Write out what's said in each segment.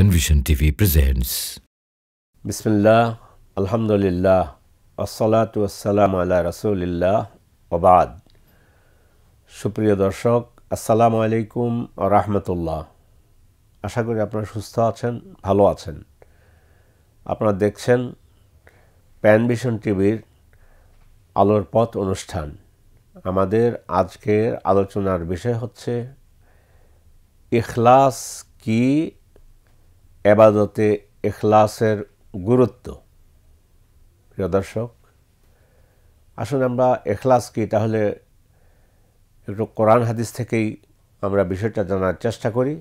Envision TV presents. Bismillah, Alhamdulillah, Assalatu Wassalamu ala Rasulillah, Abad. সুপ্রিয় দর্শক আসসালাম আলাইকুম রাহমাতুল্লাহ আশা করি আপনারা সুস্থ আছেন ভালো আছেন আপনারা দেখছেন প্যানভিশন টিভির আলোর পথ অনুষ্ঠান আমাদের আজকের আলোচনার বিষয় হচ্ছে ইখলাস কি এবাদতে এখলাসের গুরুত্ব প্রিয় দর্শক আসলে আমরা এখলাস কি তাহলে একটু কোরআন হাদিস থেকেই আমরা বিষয়টা জানার চেষ্টা করি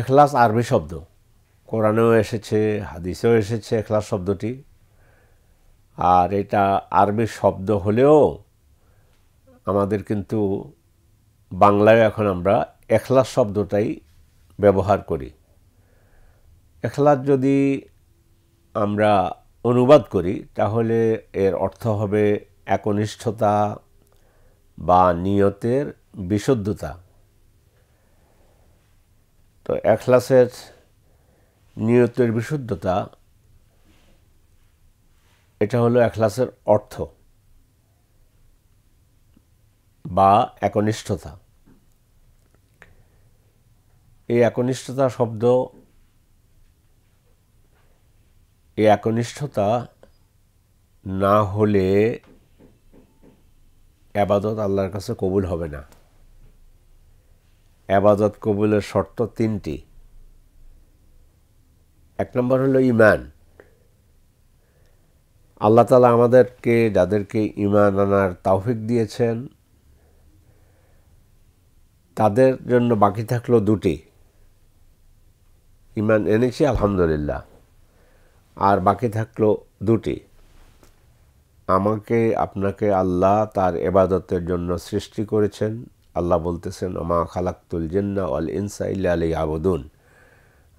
এখলাস আরবি শব্দ কোরআনেও এসেছে হাদিসেও এসেছে এখলাস শব্দটি আর এটা আরবি শব্দ হলেও আমাদের কিন্তু বাংলায় এখন আমরা এখলাস শব্দটাই ব্যবহার করি এখলাত যদি আমরা অনুবাদ করি তাহলে এর অর্থ হবে একনিষ্ঠতা বা নিয়তের বিশুদ্ধতা তো এখলাসের নিয়তের বিশুদ্ধতা এটা হলো এখলাসের অর্থ বা একনিষ্ঠতা এই একনিষ্ঠতা শব্দ এই একনিষ্ঠতা না হলে অ্যাবাদত আল্লাহর কাছে কবুল হবে না অ্যাবাদত কবুলের শর্ত তিনটি এক নম্বর হলো ইমান আল্লাহ তালা আমাদেরকে যাদেরকে ইমান আনার তাওফিক দিয়েছেন তাদের জন্য বাকি থাকলো দুটি ইমান এনেছি আলহামদুলিল্লাহ আর বাকি থাকলো দুটি আমাকে আপনাকে আল্লাহ তার এবাদতের জন্য সৃষ্টি করেছেন আল্লাহ বলতেছেন আমা খালাক্তুল জিন্না অল ইনসা ইল্লা আলী আবুদুন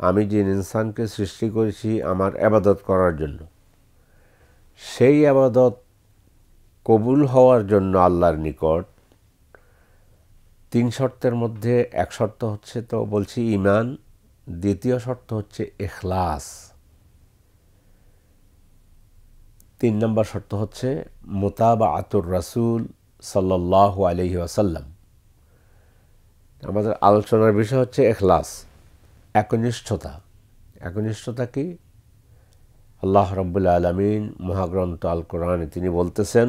আমি যিন ইনসানকে সৃষ্টি করেছি আমার আবাদত করার জন্য সেই আবাদত কবুল হওয়ার জন্য আল্লাহর নিকট তিন শর্তের মধ্যে এক শর্ত হচ্ছে তো বলছি ইমান দ্বিতীয় শর্ত হচ্ছে এখলাস তিন নম্বর শর্ত হচ্ছে মোতাবা আতুর রাসুল সাল্লাহ আলহি আসাল্লাম আমাদের আলোচনার বিষয় হচ্ছে এখলাস একনিষ্ঠতা একনিষ্ঠতা কি আল্লাহ রব্বুল আলমিন মহাগ্রন্থ আল কোরআনে তিনি বলতেছেন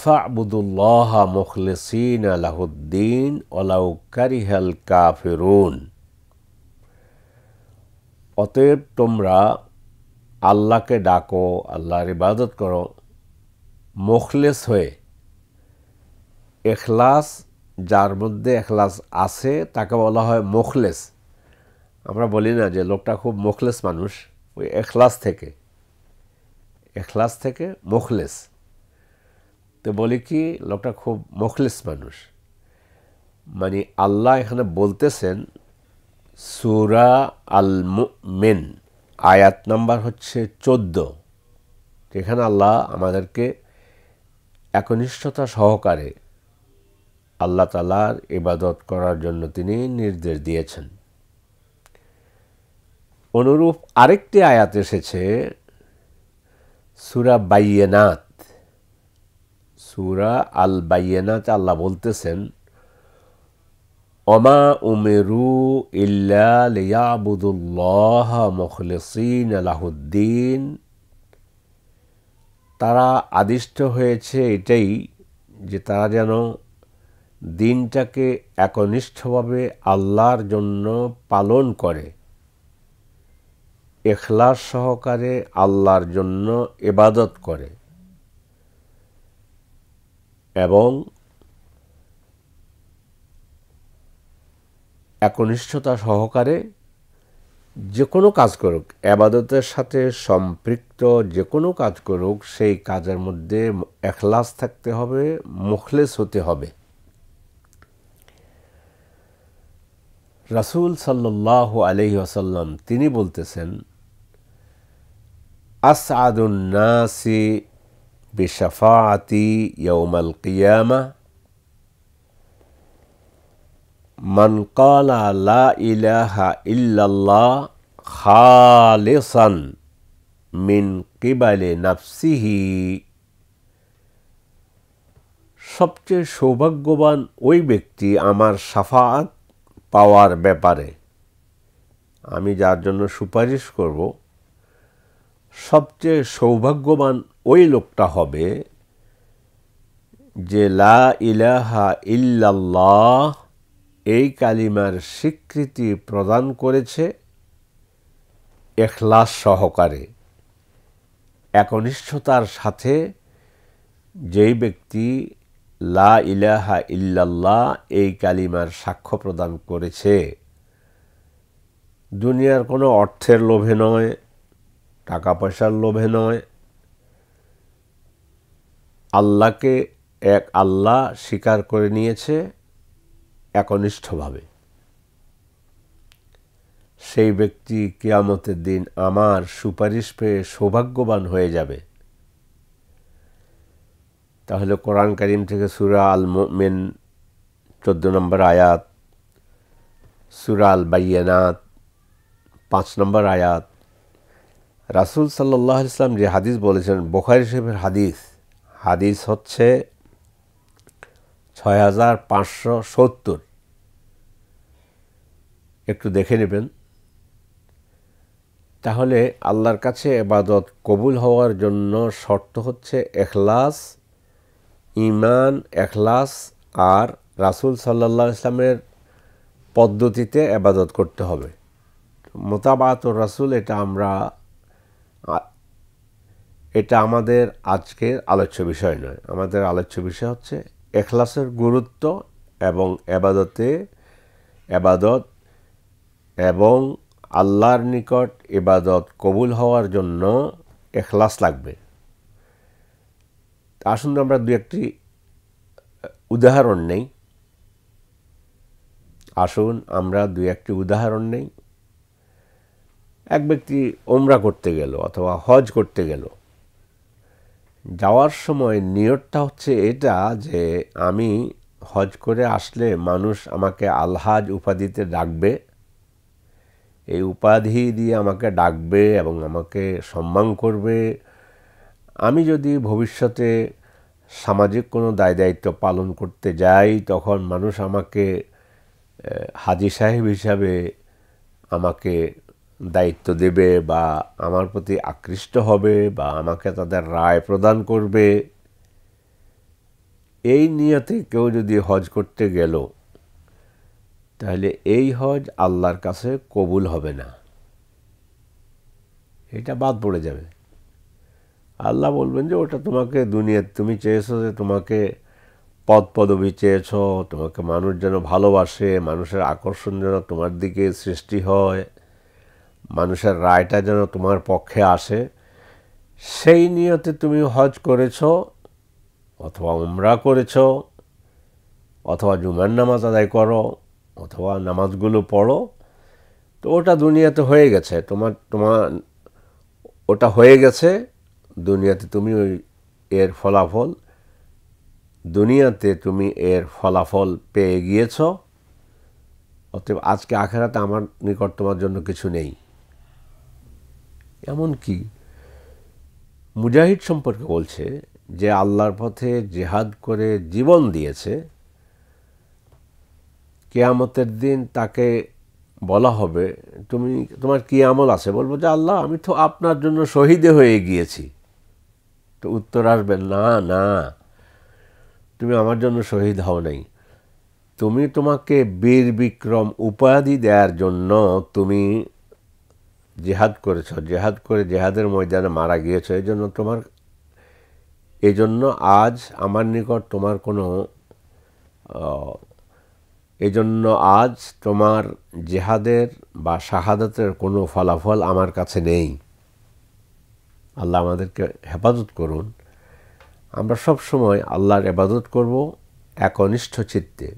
ফাবুদুল্লাহ আলাহদ্দিন আলাহুদ্দিন ওলাউকারিহাল কাফিরুন অতএব তোমরা আল্লাহকে ডাকো আল্লাহর ইবাদত করো মোখলেস হয়ে এখলাস যার মধ্যে এখলাস আছে তাকে বলা হয় মোখলেস আমরা বলি না যে লোকটা খুব মোখলেস মানুষ ওই এখলাস থেকে এখলাস থেকে মোখলেস তো বলি কি লোকটা খুব মোখলেস মানুষ মানে আল্লাহ এখানে বলতেছেন সুরা আল মেন আয়াত নাম্বার হচ্ছে চোদ্দ যেখানে আল্লাহ আমাদেরকে একনিষ্ঠতা সহকারে আল্লাহ তালার ইবাদত করার জন্য তিনি নির্দেশ দিয়েছেন অনুরূপ আরেকটি আয়াত এসেছে সুরা বাইয়েনাত সুরা আল বাইয়েনাত আল্লাহ বলতেছেন অমা উমেরু ইল্লা লিয়াবুদুল্লাহ মুখলিসিন আলাহুদ্দিন তারা আদিষ্ট হয়েছে এটাই যে তারা যেন দিনটাকে একনিষ্ঠভাবে আল্লাহর জন্য পালন করে এখলাস সহকারে আল্লাহর জন্য এবাদত করে এবং একনিষ্ঠতা সহকারে যে কোনো কাজ করুক আবাদতের সাথে সম্পৃক্ত যে কোনো কাজ করুক সেই কাজের মধ্যে এখলাস থাকতে হবে মুখলেস হতে হবে রাসুল সাল্লাহ আলহি আসাল্লাম তিনি বলতেছেন আসাদুন্নাসি আতি ইয়ৌমাল কিয়ামা মান কালা লা ইলাহা ইল্লাল্লাহ খালেসান মিন কিবালে নাফসিহি সবচেয়ে সৌভাগ্যবান ওই ব্যক্তি আমার সাফাত পাওয়ার ব্যাপারে আমি যার জন্য সুপারিশ করব সবচেয়ে সৌভাগ্যবান ওই লোকটা হবে যে লা ইলাহা ইল্লাল্লাহ এই কালিমার স্বীকৃতি প্রদান করেছে এখলাস সহকারে একনিষ্ঠতার সাথে যেই ব্যক্তি লা ইলাহা ইল্লাল্লাহ এই কালিমার সাক্ষ্য প্রদান করেছে দুনিয়ার কোনো অর্থের লোভে নয় টাকা পয়সার লোভে নয় আল্লাহকে এক আল্লাহ স্বীকার করে নিয়েছে একনিষ্ঠভাবে সেই ব্যক্তি কেয়ামতের দিন আমার সুপারিশ পেয়ে সৌভাগ্যবান হয়ে যাবে তাহলে কোরআন করিম থেকে সুরা আল মেন চোদ্দো নম্বর আয়াত সুরা আল বাইয়ানাত পাঁচ নম্বর আয়াত রাসুল সাল্লাহ ইসলাম যে হাদিস বলেছেন বোখারি শেফের হাদিস হাদিস হচ্ছে ছয় হাজার পাঁচশো সত্তর একটু দেখে নেবেন তাহলে আল্লাহর কাছে এবাদত কবুল হওয়ার জন্য শর্ত হচ্ছে এখলাস ইমান এখলাস আর রাসুল সাল্লা ইসলামের পদ্ধতিতে এবাদত করতে হবে মোতাবাত ও রাসুল এটা আমরা এটা আমাদের আজকের আলোচ্য বিষয় নয় আমাদের আলোচ্য বিষয় হচ্ছে এখলাসের গুরুত্ব এবং এবাদতে এবাদত এবং আল্লাহর নিকট এবাদত কবুল হওয়ার জন্য এখলাস লাগবে আসুন আমরা দু একটি উদাহরণ নেই আসুন আমরা দু একটি উদাহরণ নেই এক ব্যক্তি ওমরা করতে গেল অথবা হজ করতে গেল যাওয়ার সময় নিয়তটা হচ্ছে এটা যে আমি হজ করে আসলে মানুষ আমাকে আলহাজ উপাধিতে ডাকবে এই উপাধি দিয়ে আমাকে ডাকবে এবং আমাকে সম্মান করবে আমি যদি ভবিষ্যতে সামাজিক কোনো দায় দায়িত্ব পালন করতে যাই তখন মানুষ আমাকে হাজি সাহেব হিসাবে আমাকে দায়িত্ব দেবে বা আমার প্রতি আকৃষ্ট হবে বা আমাকে তাদের রায় প্রদান করবে এই নিয়তে কেউ যদি হজ করতে গেল তাহলে এই হজ আল্লাহর কাছে কবুল হবে না এটা বাদ পড়ে যাবে আল্লাহ বলবেন যে ওটা তোমাকে দুনিয়া তুমি চেয়েছো যে তোমাকে পদ পদবি চেয়েছ তোমাকে মানুষ যেন ভালোবাসে মানুষের আকর্ষণ যেন তোমার দিকে সৃষ্টি হয় মানুষের রায়টা যেন তোমার পক্ষে আসে সেই নিয়তে তুমি হজ করেছ অথবা উমরা করেছ অথবা জুমার নামাজ আদায় করো অথবা নামাজগুলো পড়ো তো ওটা দুনিয়াতে হয়ে গেছে তোমার তোমার ওটা হয়ে গেছে দুনিয়াতে তুমি ওই এর ফলাফল দুনিয়াতে তুমি এর ফলাফল পেয়ে গিয়েছ অতএব আজকে আখেরাতে আমার নিকট তোমার জন্য কিছু নেই এমনকি মুজাহিদ সম্পর্কে বলছে যে আল্লাহর পথে জেহাদ করে জীবন দিয়েছে কেয়ামতের দিন তাকে বলা হবে তুমি তোমার কি আমল আছে বলবো যে আল্লাহ আমি তো আপনার জন্য শহীদে হয়ে গিয়েছি তো উত্তর আসবে না না তুমি আমার জন্য শহীদ হও নাই তুমি তোমাকে বীর বিক্রম উপাধি দেওয়ার জন্য তুমি জেহাদ করেছ জেহাদ করে জেহাদের ময়দানে মারা গিয়েছ এই জন্য তোমার এই জন্য আজ আমার নিকট তোমার কোনো এই জন্য আজ তোমার জেহাদের বা শাহাদাতের কোনো ফলাফল আমার কাছে নেই আল্লাহ আমাদেরকে হেফাজত করুন আমরা সব সময় আল্লাহর হেফাজত করব একনিষ্ঠ চিত্তে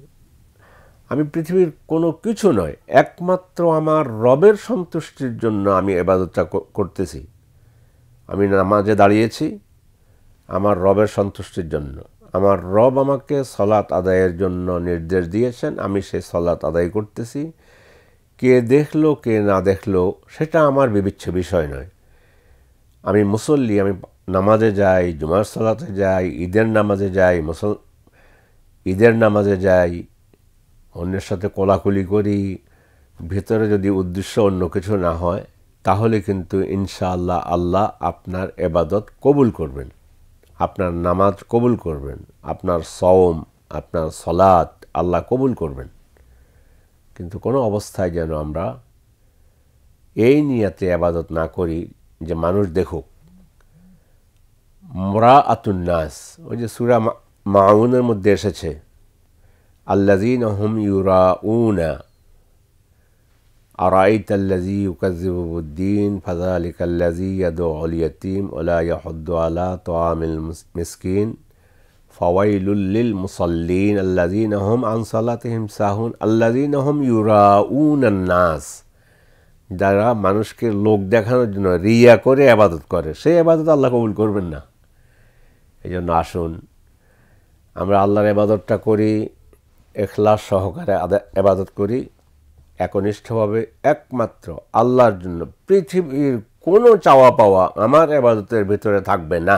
আমি পৃথিবীর কোনো কিছু নয় একমাত্র আমার রবের সন্তুষ্টির জন্য আমি এবাদতটা করতেছি আমি নামাজে দাঁড়িয়েছি আমার রবের সন্তুষ্টির জন্য আমার রব আমাকে সলাৎ আদায়ের জন্য নির্দেশ দিয়েছেন আমি সেই সলাৎ আদায় করতেছি কে দেখলো কে না দেখলো সেটা আমার বিবিচ্ছ বিষয় নয় আমি মুসল্লি আমি নামাজে যাই জুমার সলাতে যাই ঈদের নামাজে যাই মুসল ঈদের নামাজে যাই অন্যের সাথে কোলাকুলি করি ভেতরে যদি উদ্দেশ্য অন্য কিছু না হয় তাহলে কিন্তু ইনশাআল্লাহ আল্লাহ আপনার এবাদত কবুল করবেন আপনার নামাজ কবুল করবেন আপনার সওম আপনার সলাত আল্লাহ কবুল করবেন কিন্তু কোনো অবস্থায় যেন আমরা এই নিয়াতে আবাদত না করি যে মানুষ দেখুক মরা আতুন্নাস ওই যে সুরা মাউনের মধ্যে এসেছে الذين هم يراءون أرأيت الذي يكذب بالدين فذلك الذي يدعو اليتيم ولا يحض على طعام المسكين فويل للمصلين الذين هم عن صلاتهم ساهون الذين هم يراؤون الناس যারা মানুষকে লোক দেখানোর জন্য রিয়া করে আবাদত করে সেই আবাদত আল্লাহ কবুল করবেন না এই জন্য আসুন আমরা আল্লাহর আবাদতটা করি এখলাস সহকারে আদা এবাদত করি একনিষ্ঠভাবে একমাত্র আল্লাহর জন্য পৃথিবীর কোনো চাওয়া পাওয়া আমার এবাদতের ভিতরে থাকবে না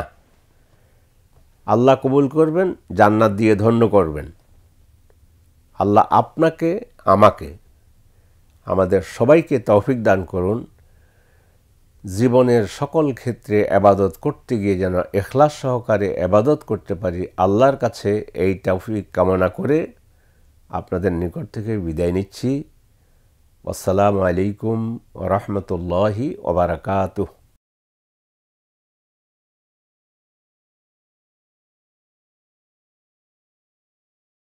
আল্লাহ কবুল করবেন জান্নাত দিয়ে ধন্য করবেন আল্লাহ আপনাকে আমাকে আমাদের সবাইকে তৌফিক দান করুন জীবনের সকল ক্ষেত্রে আবাদত করতে গিয়ে যেন এখলাস সহকারে আবাদত করতে পারি আল্লাহর কাছে এই তৌফিক কামনা করে আপনাদের নিকট থেকে বিদায় নিচ্ছি আসসালামু আলাইকুম রহমতুল্লাহি ওবরাকাতুহ